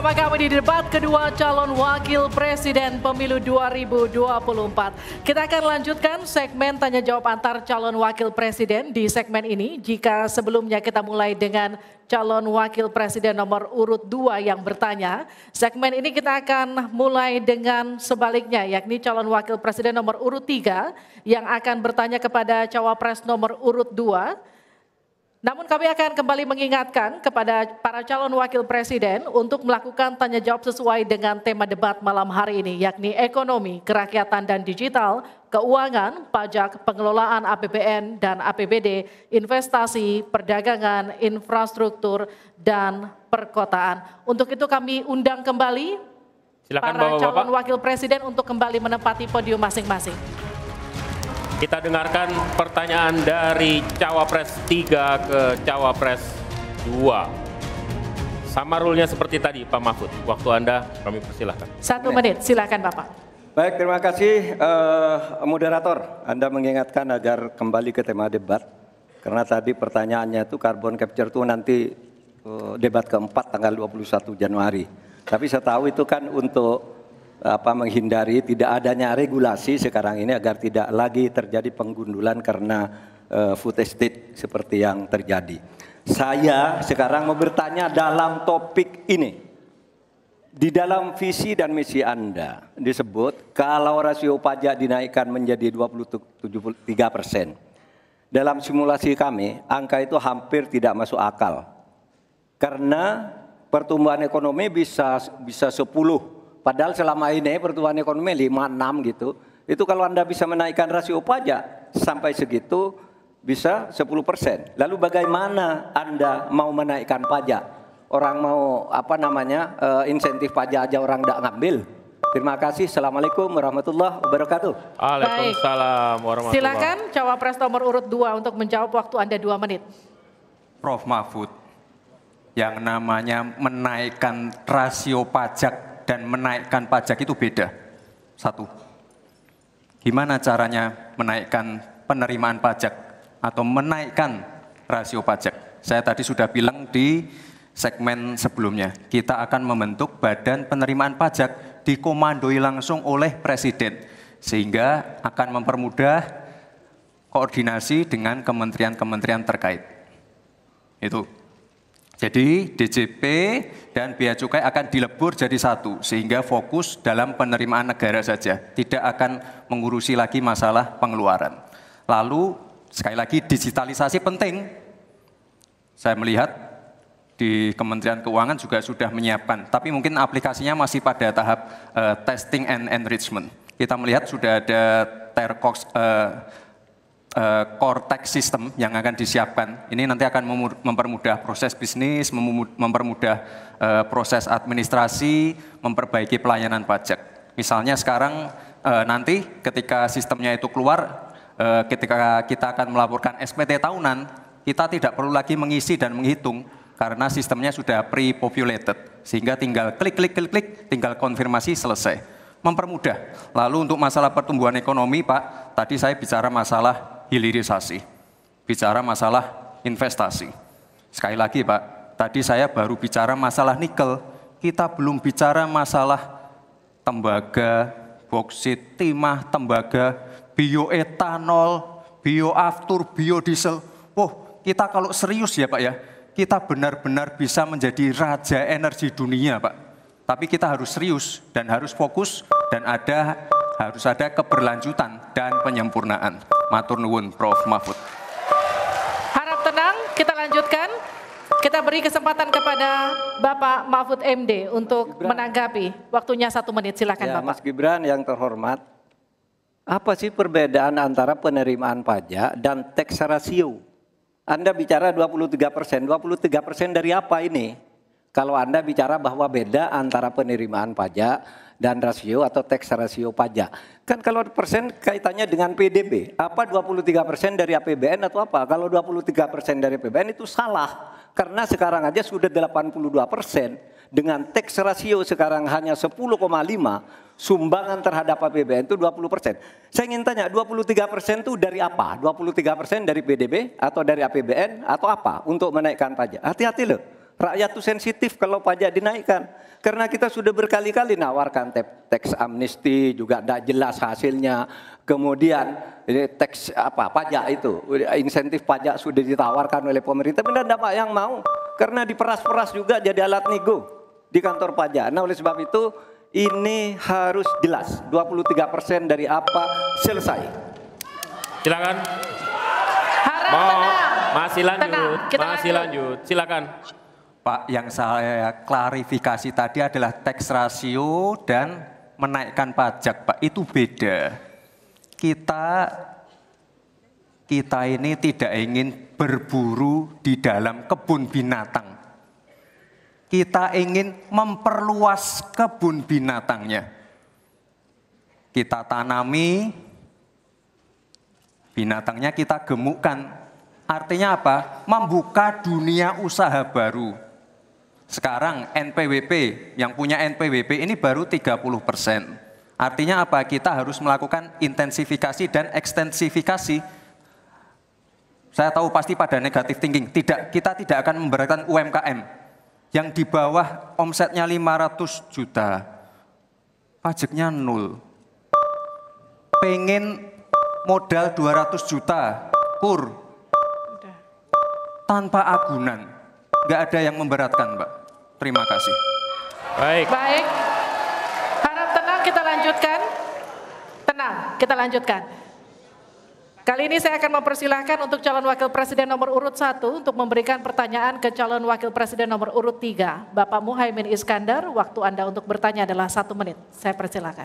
bersama kami di debat kedua calon wakil presiden pemilu 2024. Kita akan lanjutkan segmen tanya jawab antar calon wakil presiden di segmen ini. Jika sebelumnya kita mulai dengan calon wakil presiden nomor urut 2 yang bertanya, segmen ini kita akan mulai dengan sebaliknya yakni calon wakil presiden nomor urut 3 yang akan bertanya kepada cawapres nomor urut 2 namun kami akan kembali mengingatkan kepada para calon wakil presiden untuk melakukan tanya jawab sesuai dengan tema debat malam hari ini yakni ekonomi, kerakyatan dan digital, keuangan, pajak, pengelolaan APBN dan APBD, investasi, perdagangan, infrastruktur dan perkotaan. Untuk itu kami undang kembali Silakan para bapak, calon wakil presiden untuk kembali menempati podium masing-masing. Kita dengarkan pertanyaan dari Cawapres 3 ke Cawapres 2. Sama rulenya seperti tadi Pak Mahfud. Waktu Anda kami persilahkan. Satu menit, silakan Bapak. Baik, terima kasih uh, moderator. Anda mengingatkan agar kembali ke tema debat. Karena tadi pertanyaannya itu carbon capture itu nanti uh, debat keempat tanggal 21 Januari. Tapi saya tahu itu kan untuk apa menghindari tidak adanya regulasi sekarang ini agar tidak lagi terjadi penggundulan karena uh, food estate seperti yang terjadi. Saya sekarang mau bertanya dalam topik ini. Di dalam visi dan misi Anda disebut kalau rasio pajak dinaikkan menjadi tiga persen. Dalam simulasi kami, angka itu hampir tidak masuk akal. Karena pertumbuhan ekonomi bisa bisa 10 Padahal selama ini pertumbuhan ekonomi 5-6 gitu. Itu kalau Anda bisa menaikkan rasio pajak sampai segitu bisa 10 persen. Lalu bagaimana Anda mau menaikkan pajak? Orang mau apa namanya uh, insentif pajak aja orang tidak ngambil. Terima kasih. Assalamualaikum warahmatullahi wabarakatuh. Waalaikumsalam warahmatullahi Silakan cawapres nomor urut 2 untuk menjawab waktu Anda 2 menit. Prof Mahfud, yang namanya menaikkan rasio pajak dan menaikkan pajak itu beda. Satu, gimana caranya menaikkan penerimaan pajak atau menaikkan rasio pajak? Saya tadi sudah bilang di segmen sebelumnya, kita akan membentuk badan penerimaan pajak dikomandoi langsung oleh Presiden, sehingga akan mempermudah koordinasi dengan kementerian-kementerian terkait. Itu jadi DJP dan Pihak cukai akan dilebur jadi satu sehingga fokus dalam penerimaan negara saja, tidak akan mengurusi lagi masalah pengeluaran. Lalu sekali lagi digitalisasi penting. Saya melihat di Kementerian Keuangan juga sudah menyiapkan, tapi mungkin aplikasinya masih pada tahap uh, testing and enrichment. Kita melihat sudah ada Tercox uh, Eh, cortex system yang akan disiapkan. Ini nanti akan mempermudah proses bisnis, mempermudah eh, proses administrasi, memperbaiki pelayanan pajak. Misalnya sekarang eh, nanti ketika sistemnya itu keluar, uh, ketika kita akan melaporkan SPT tahunan, kita tidak perlu lagi mengisi dan menghitung karena sistemnya sudah pre-populated, sehingga tinggal klik, klik, klik, klik, tinggal konfirmasi selesai. Mempermudah. Lalu untuk masalah pertumbuhan ekonomi, Pak, tadi saya bicara masalah hilirisasi, bicara masalah investasi. Sekali lagi Pak, tadi saya baru bicara masalah nikel, kita belum bicara masalah tembaga, boksit, timah, tembaga, bioetanol, bioaftur, biodiesel. oh kita kalau serius ya Pak ya, kita benar-benar bisa menjadi raja energi dunia Pak. Tapi kita harus serius dan harus fokus dan ada harus ada keberlanjutan dan penyempurnaan. Matur nuwun Prof Mahfud. Harap tenang, kita lanjutkan. Kita beri kesempatan kepada Bapak Mahfud MD untuk Gibran. menanggapi. Waktunya satu menit, silakan ya, Bapak. Mas Gibran yang terhormat, apa sih perbedaan antara penerimaan pajak dan tax ratio? Anda bicara 23 persen, 23 persen dari apa ini? Kalau Anda bicara bahwa beda antara penerimaan pajak dan rasio atau tax rasio pajak. Kan kalau persen kaitannya dengan PDB, apa 23 persen dari APBN atau apa? Kalau 23 persen dari APBN itu salah, karena sekarang aja sudah 82 persen. Dengan tax rasio sekarang hanya 10,5, sumbangan terhadap APBN itu 20 persen. Saya ingin tanya, 23 persen itu dari apa? 23 persen dari PDB atau dari APBN atau apa untuk menaikkan pajak? Hati-hati loh. Rakyat itu sensitif kalau pajak dinaikkan. Karena kita sudah berkali-kali nawarkan teks amnesti juga tidak jelas hasilnya. Kemudian teks apa pajak itu, insentif pajak sudah ditawarkan oleh pemerintah, benar tidak yang mau? Karena diperas-peras juga jadi alat nego di kantor pajak. Nah oleh sebab itu ini harus jelas 23% dari apa selesai. Silakan. Harap Mau. Masih lanjut, masih lanjut. Silakan. Pak, yang saya klarifikasi tadi adalah teks rasio dan menaikkan pajak, Pak. Itu beda. Kita kita ini tidak ingin berburu di dalam kebun binatang. Kita ingin memperluas kebun binatangnya. Kita tanami binatangnya kita gemukkan. Artinya apa? Membuka dunia usaha baru sekarang NPWP, yang punya NPWP ini baru 30 persen. Artinya apa? Kita harus melakukan intensifikasi dan ekstensifikasi. Saya tahu pasti pada negatif thinking, tidak kita tidak akan memberatkan UMKM yang di bawah omsetnya 500 juta, pajaknya nol. Pengen modal 200 juta, kur, tanpa agunan, nggak ada yang memberatkan, Mbak. Terima kasih. Baik. Baik. Harap tenang kita lanjutkan. Tenang, kita lanjutkan. Kali ini saya akan mempersilahkan untuk calon wakil presiden nomor urut 1 untuk memberikan pertanyaan ke calon wakil presiden nomor urut 3, Bapak Muhaymin Iskandar. Waktu Anda untuk bertanya adalah satu menit. Saya persilahkan.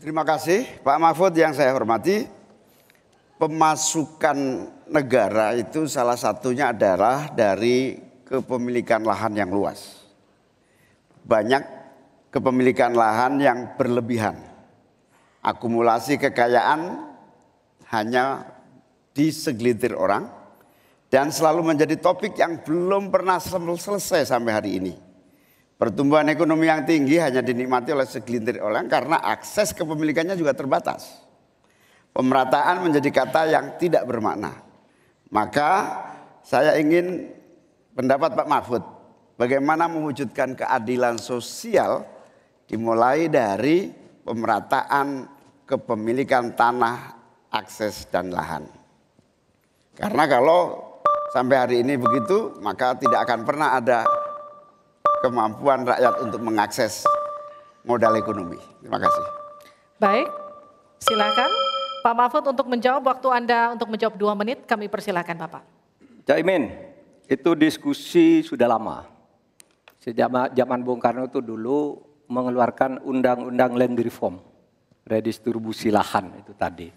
Terima kasih Pak Mahfud yang saya hormati. Pemasukan negara itu salah satunya adalah dari kepemilikan lahan yang luas. Banyak kepemilikan lahan yang berlebihan. Akumulasi kekayaan hanya di segelintir orang dan selalu menjadi topik yang belum pernah selesai sampai hari ini. Pertumbuhan ekonomi yang tinggi hanya dinikmati oleh segelintir orang karena akses kepemilikannya juga terbatas. Pemerataan menjadi kata yang tidak bermakna. Maka saya ingin pendapat Pak Mahfud. Bagaimana mewujudkan keadilan sosial dimulai dari pemerataan kepemilikan tanah, akses dan lahan. Karena kalau sampai hari ini begitu, maka tidak akan pernah ada kemampuan rakyat untuk mengakses modal ekonomi. Terima kasih. Baik, silakan Pak Mahfud untuk menjawab waktu Anda untuk menjawab dua menit, kami persilakan Bapak. Caimin itu diskusi sudah lama. Sejak zaman Bung Karno itu dulu mengeluarkan undang-undang land reform, redistribusi lahan itu tadi.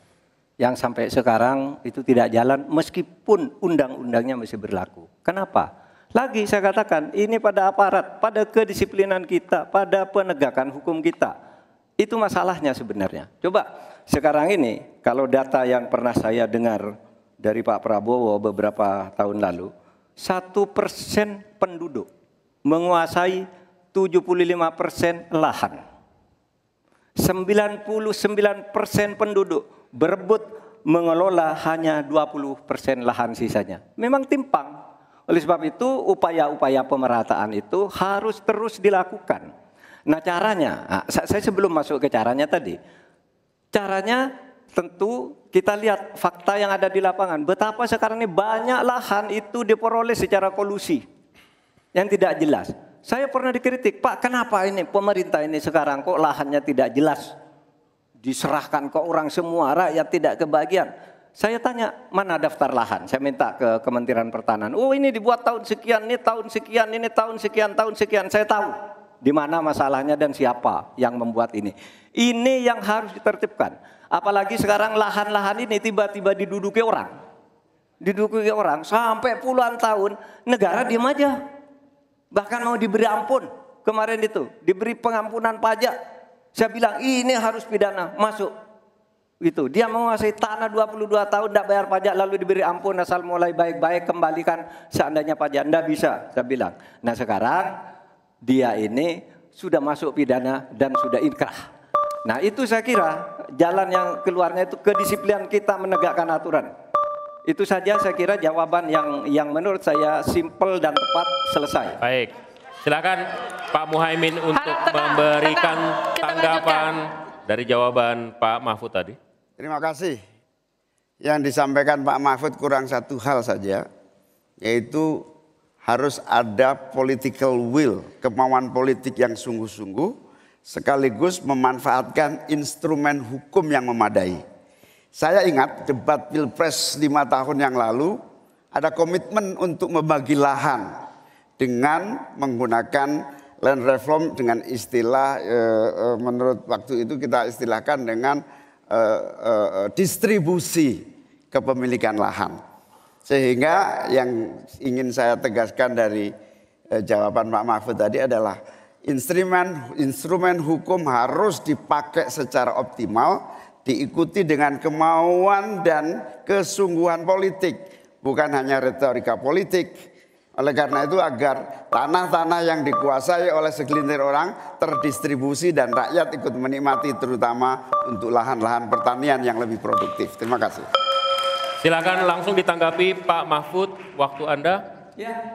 Yang sampai sekarang itu tidak jalan meskipun undang-undangnya masih berlaku. Kenapa? Lagi saya katakan ini pada aparat, pada kedisiplinan kita, pada penegakan hukum kita. Itu masalahnya sebenarnya. Coba sekarang ini kalau data yang pernah saya dengar dari Pak Prabowo beberapa tahun lalu, satu persen penduduk menguasai 75 persen lahan. 99 persen penduduk berebut mengelola hanya 20 persen lahan sisanya. Memang timpang. Oleh sebab itu upaya-upaya pemerataan itu harus terus dilakukan. Nah caranya, ah, saya sebelum masuk ke caranya tadi, caranya Tentu kita lihat fakta yang ada di lapangan. Betapa sekarang ini banyak lahan itu diperoleh secara kolusi yang tidak jelas. Saya pernah dikritik, Pak kenapa ini pemerintah ini sekarang kok lahannya tidak jelas? Diserahkan ke orang semua, rakyat tidak kebagian. Saya tanya, mana daftar lahan? Saya minta ke Kementerian Pertanian Oh ini dibuat tahun sekian, ini tahun sekian, ini tahun sekian, tahun sekian. Saya tahu di mana masalahnya dan siapa yang membuat ini. Ini yang harus ditertibkan. Apalagi sekarang lahan-lahan ini tiba-tiba diduduki orang. Diduduki orang sampai puluhan tahun negara diam aja. Bahkan mau diberi ampun kemarin itu. Diberi pengampunan pajak. Saya bilang ini harus pidana masuk. Gitu. Dia menguasai tanah 22 tahun tidak bayar pajak lalu diberi ampun asal mulai baik-baik kembalikan seandainya pajak. Tidak bisa saya bilang. Nah sekarang dia ini sudah masuk pidana dan sudah inkrah. Nah itu saya kira jalan yang keluarnya itu kedisiplinan kita menegakkan aturan. Itu saja saya kira jawaban yang yang menurut saya simple dan tepat selesai. Baik. Silakan Pak Muhaimin untuk Halo, tenang, memberikan tenang. tanggapan dari jawaban Pak Mahfud tadi. Terima kasih. Yang disampaikan Pak Mahfud kurang satu hal saja yaitu harus ada political will, kemauan politik yang sungguh-sungguh sekaligus memanfaatkan instrumen hukum yang memadai. Saya ingat debat Pilpres lima tahun yang lalu ada komitmen untuk membagi lahan dengan menggunakan land reform dengan istilah e, e, menurut waktu itu kita istilahkan dengan e, e, distribusi kepemilikan lahan. Sehingga yang ingin saya tegaskan dari eh, jawaban Pak Mahfud tadi adalah instrumen instrumen hukum harus dipakai secara optimal, diikuti dengan kemauan dan kesungguhan politik, bukan hanya retorika politik. Oleh karena itu agar tanah-tanah yang dikuasai oleh segelintir orang terdistribusi dan rakyat ikut menikmati terutama untuk lahan-lahan pertanian yang lebih produktif. Terima kasih. Silakan langsung ditanggapi Pak Mahfud, waktu Anda. Ya,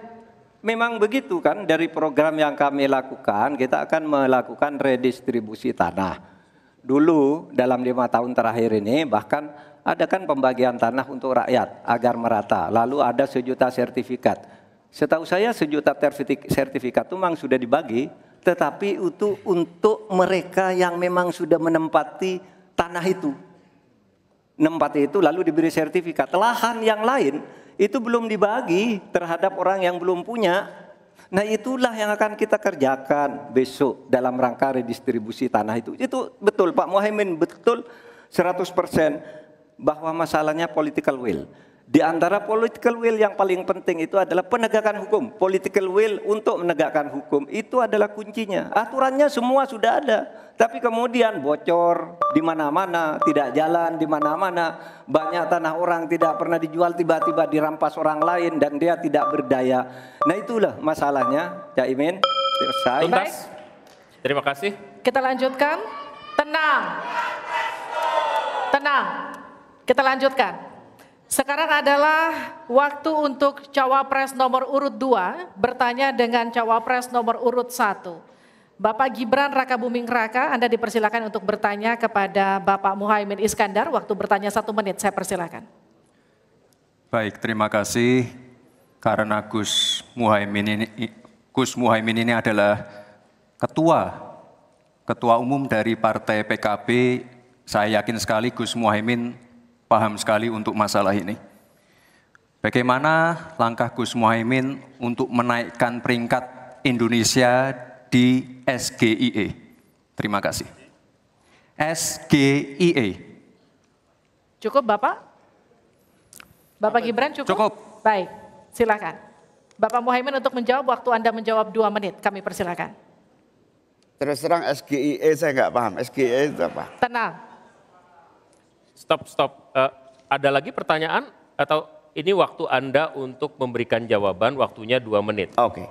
memang begitu kan dari program yang kami lakukan, kita akan melakukan redistribusi tanah. Dulu dalam lima tahun terakhir ini bahkan ada kan pembagian tanah untuk rakyat agar merata. Lalu ada sejuta sertifikat. Setahu saya sejuta sertifikat itu memang sudah dibagi, tetapi itu untuk mereka yang memang sudah menempati tanah itu 64 itu lalu diberi sertifikat. Lahan yang lain itu belum dibagi terhadap orang yang belum punya. Nah itulah yang akan kita kerjakan besok dalam rangka redistribusi tanah itu. Itu betul Pak Mohaimin, betul 100% bahwa masalahnya political will. Di antara political will yang paling penting itu adalah penegakan hukum. Political will untuk menegakkan hukum itu adalah kuncinya. Aturannya semua sudah ada, tapi kemudian bocor di mana-mana, tidak jalan di mana-mana. Banyak tanah orang tidak pernah dijual, tiba-tiba dirampas orang lain dan dia tidak berdaya. Nah itulah masalahnya, Cak Imin. Selesai. Tuntas. Terima kasih. Kita lanjutkan. Tenang. Tenang. Kita lanjutkan. Sekarang adalah waktu untuk cawapres nomor urut 2 bertanya dengan cawapres nomor urut 1. Bapak Gibran Raka Buming Raka, Anda dipersilakan untuk bertanya kepada Bapak Muhaimin Iskandar. Waktu bertanya satu menit, saya persilakan. Baik, terima kasih. Karena Gus Muhaimin ini, Gus Muhaimin ini adalah ketua, ketua umum dari Partai PKB. Saya yakin sekali Gus Muhaimin paham sekali untuk masalah ini. Bagaimana langkah Gus Muhaimin untuk menaikkan peringkat Indonesia di SGIE? Terima kasih. SGIE. Cukup Bapak? Bapak Gibran cukup? Cukup. Baik, silakan. Bapak Muhaimin untuk menjawab, waktu Anda menjawab dua menit, kami persilakan. Terus terang SGIE saya nggak paham, SGIE itu apa? Tenang. Stop, stop uh, ada lagi pertanyaan atau ini waktu Anda untuk memberikan jawaban waktunya dua menit. Ah, oke. Okay.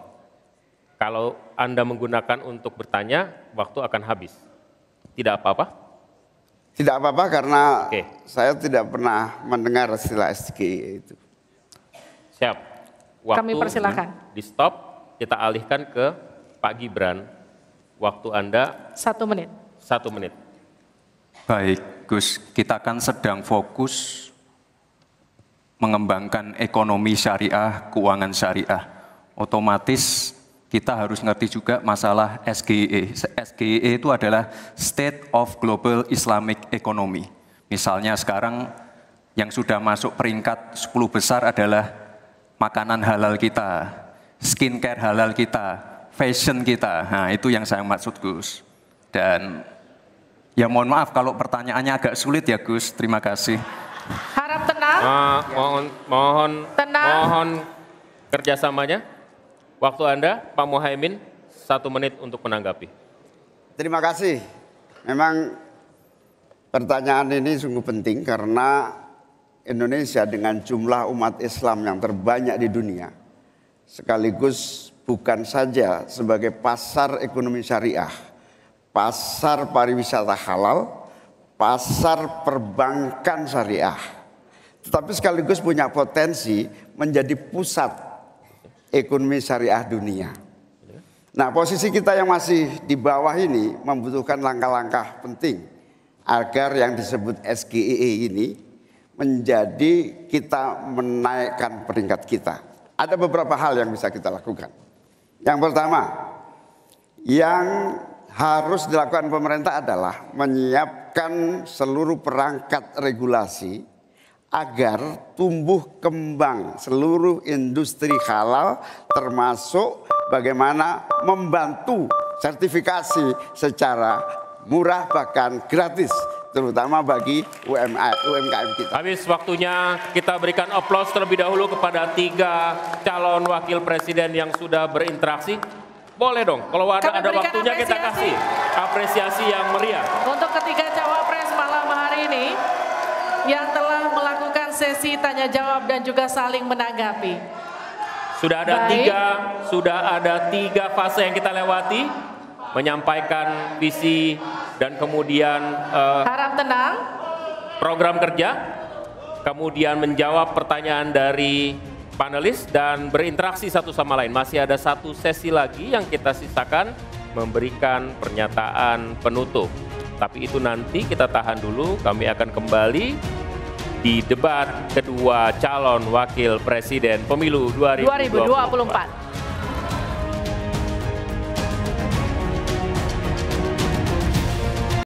Kalau Anda menggunakan untuk bertanya, waktu akan habis. Tidak apa-apa? Tidak apa-apa karena okay. saya tidak pernah mendengar sila SGI itu. Siap. Waktu Kami persilahkan. Di stop, kita alihkan ke Pak Gibran. Waktu Anda. Satu menit. Satu menit. Baik, Gus, kita kan sedang fokus mengembangkan ekonomi syariah, keuangan syariah. Otomatis kita harus ngerti juga masalah SGE. SGE itu adalah State of Global Islamic Economy. Misalnya sekarang yang sudah masuk peringkat 10 besar adalah makanan halal kita, skincare halal kita, fashion kita. Nah, itu yang saya maksud Gus. Dan Ya mohon maaf kalau pertanyaannya agak sulit ya Gus. Terima kasih. Harap tenang. Ma mohon mohon tenang. mohon kerjasamanya. Waktu Anda Pak Muhaimin satu menit untuk menanggapi. Terima kasih. Memang pertanyaan ini sungguh penting karena Indonesia dengan jumlah umat Islam yang terbanyak di dunia sekaligus bukan saja sebagai pasar ekonomi syariah pasar pariwisata halal, pasar perbankan syariah. Tetapi sekaligus punya potensi menjadi pusat ekonomi syariah dunia. Nah posisi kita yang masih di bawah ini membutuhkan langkah-langkah penting agar yang disebut SGEE e ini menjadi kita menaikkan peringkat kita. Ada beberapa hal yang bisa kita lakukan. Yang pertama, yang harus dilakukan pemerintah adalah menyiapkan seluruh perangkat regulasi agar tumbuh kembang seluruh industri halal termasuk bagaimana membantu sertifikasi secara murah bahkan gratis terutama bagi UMKM kita. Habis waktunya kita berikan aplaus terlebih dahulu kepada tiga calon wakil presiden yang sudah berinteraksi. Boleh dong, kalau ada, ada waktunya apresiasi. kita kasih apresiasi yang meriah. Untuk ketiga cawapres malam hari ini yang telah melakukan sesi tanya jawab dan juga saling menanggapi. Sudah ada Baik. tiga, sudah ada tiga fase yang kita lewati, menyampaikan visi dan kemudian uh, harap tenang program kerja, kemudian menjawab pertanyaan dari panelis dan berinteraksi satu sama lain. Masih ada satu sesi lagi yang kita sisakan memberikan pernyataan penutup. Tapi itu nanti kita tahan dulu, kami akan kembali di debat kedua calon wakil presiden pemilu 2024. 2024.